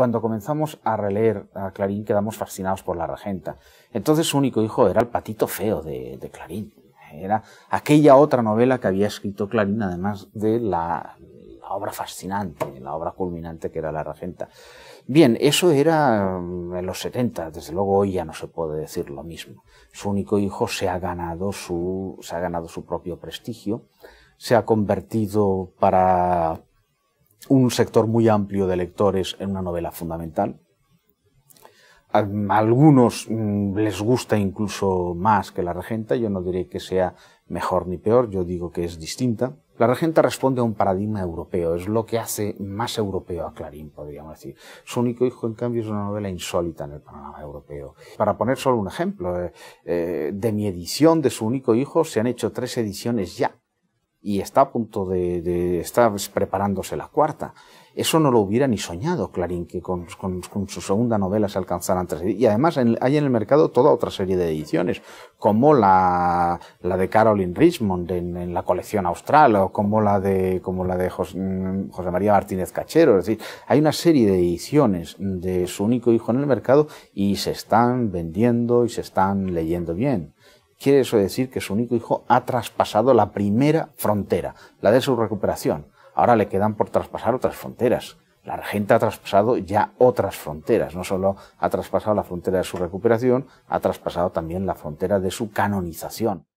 Cuando comenzamos a releer a Clarín quedamos fascinados por la regenta. Entonces su único hijo era el patito feo de, Clarín. Era aquella otra novela que había escrito Clarín, además de la, obra fascinante, la obra culminante que era La Regenta. Bien, eso era mm, en los 70, desde luego hoy ya no se puede decir lo mismo. Su único hijo se ha ganado su, se ha ganado su propio prestigio, se ha convertido para un sector muy amplio de lectores en una novela fundamental. A algunos mm, les gusta incluso más que la regenta, yo no diré que sea mejor ni peor, yo digo que es distinta. La regenta responde a un paradigma europeo, es lo que hace más europeo a Clarín, podríamos decir. Su único hijo, en cambio, es una novela insólita en el panorama europeo. Para poner solo un ejemplo, eh, eh, de mi edición de su único hijo se han hecho tres ediciones ya y está a punto de, estar preparándose la cuarta. Eso no lo hubiera ni soñado Clarín, que con, su segunda novela se alcanzaran tres Y además hay en el mercado toda otra serie de ediciones, como la, de Caroline Richmond en, la colección austral, o como la de, como la de mm, José, María Martínez Cachero. Es decir, hay una serie de ediciones de su único hijo en el mercado y se están vendiendo y se están leyendo bien quiere eso decir que su único hijo ha traspasado la primera frontera, la de su recuperación. Ahora le quedan por traspasar otras fronteras. La regenta ha traspasado ya otras fronteras, no solo ha traspasado la frontera de su recuperación, ha traspasado también la frontera de su canonización.